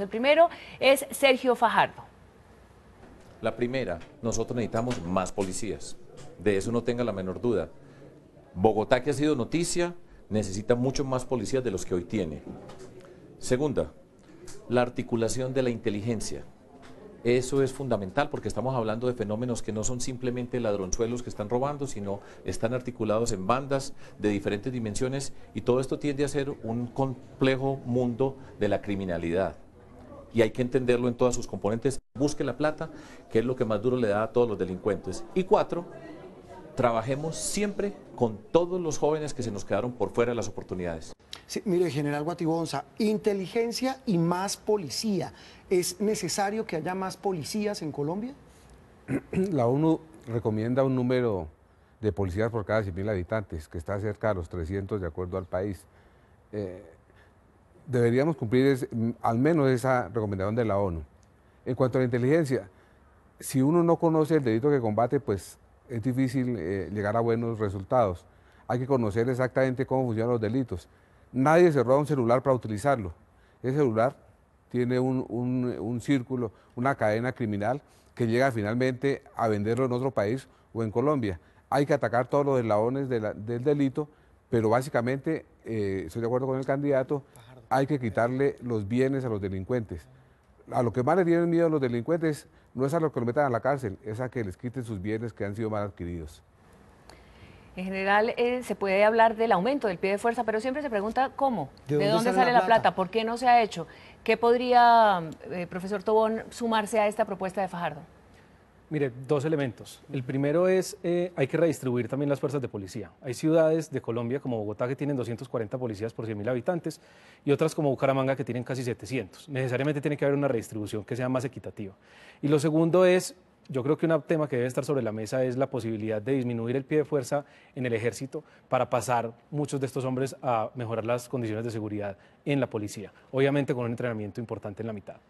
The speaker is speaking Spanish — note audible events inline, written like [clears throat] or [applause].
El primero es Sergio Fajardo. La primera, nosotros necesitamos más policías. De eso no tenga la menor duda. Bogotá, que ha sido noticia, necesita mucho más policías de los que hoy tiene. Segunda, la articulación de la inteligencia. Eso es fundamental porque estamos hablando de fenómenos que no son simplemente ladronzuelos que están robando, sino están articulados en bandas de diferentes dimensiones y todo esto tiende a ser un complejo mundo de la criminalidad y hay que entenderlo en todas sus componentes. Busque la plata, que es lo que más duro le da a todos los delincuentes. Y cuatro, trabajemos siempre con todos los jóvenes que se nos quedaron por fuera de las oportunidades. mire, general Guatibonza, inteligencia y más policía. ¿Es necesario que haya más policías en Colombia? [clears throat] La ONU recomienda un número de policías por cada 100.000 habitantes, que está cerca de los 300 de acuerdo al país. Eh, deberíamos cumplir mm, al menos esa recomendación de la ONU. En cuanto a la inteligencia, si uno no conoce el delito que combate, pues es difícil eh, llegar a buenos resultados. Hay que conocer exactamente cómo funcionan los delitos. Nadie se roba un celular para utilizarlo. Ese celular tiene un, círculo, una cadena criminal que llega finalmente a venderlo en otro país o en Colombia. Hay que atacar todos los eslabones del delito, pero básicamente, eh, estoy de acuerdo con el candidato, hay que quitarle los bienes a los delincuentes. A lo que más le tienen miedo a los delincuentes no es a los que lo metan a la cárcel, es a que les quiten sus bienes que han sido mal adquiridos. En general eh, se puede hablar del aumento del pie de fuerza, pero siempre se pregunta cómo, de dónde, sale, la plata? por qué no se ha hecho. ¿Qué podría, eh, profesor Tobón, sumarse a esta propuesta de Fajardo? Mire, dos elementos. El primero es, eh, hay que redistribuir también las fuerzas de policía. Hay ciudades de Colombia como Bogotá que tienen 240 policías por 100.000 habitantes y otras como Bucaramanga que tienen casi 700. Necesariamente tiene que haber una redistribución que sea más equitativa. Y lo segundo es, yo creo que un tema que debe estar sobre la mesa es la posibilidad de disminuir el pie de fuerza en el ejército para pasar muchos de estos hombres a mejorar las condiciones de seguridad en la policía. Obviamente con un entrenamiento importante en la mitad.